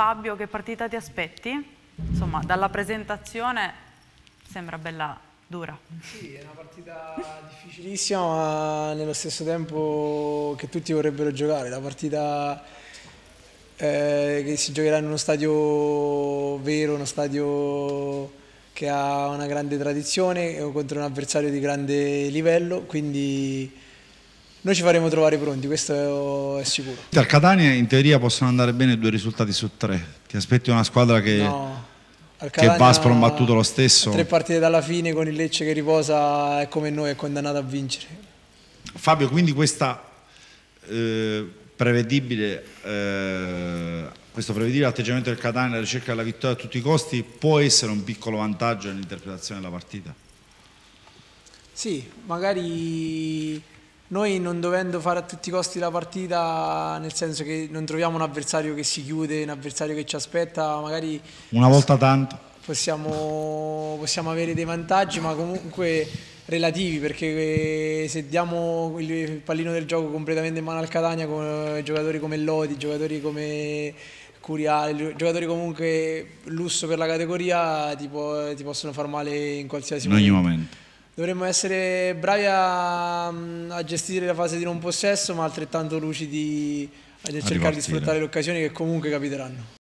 Fabio, che partita ti aspetti? Insomma, dalla presentazione sembra bella dura. Sì, è una partita difficilissima, ma nello stesso tempo che tutti vorrebbero giocare. La partita eh, che si giocherà in uno stadio vero, uno stadio che ha una grande tradizione, contro un avversario di grande livello, quindi noi ci faremo trovare pronti, questo è sicuro. Al Catania in teoria possono andare bene due risultati su tre. Ti aspetti una squadra che, no, che va sprombattuto lo stesso? Tre partite dalla fine con il Lecce che riposa è come noi, è condannato a vincere. Fabio, quindi questa eh, prevedibile, eh, questo prevedibile atteggiamento del Catania alla ricerca della vittoria a tutti i costi può essere un piccolo vantaggio nell'interpretazione della partita? Sì, magari noi non dovendo fare a tutti i costi la partita, nel senso che non troviamo un avversario che si chiude, un avversario che ci aspetta, magari... Una volta tanto. Possiamo, possiamo avere dei vantaggi, ma comunque relativi, perché eh, se diamo il pallino del gioco completamente in mano al Catania, con eh, giocatori come Lodi, giocatori come Curiale, giocatori comunque lusso per la categoria, ti, po eh, ti possono far male in qualsiasi in momento. momento dovremmo essere bravi a, mm, a, gestire la fase di non possesso, ma altrettanto lucidi a cercare di sfruttare le occasioni che comunque capiteranno.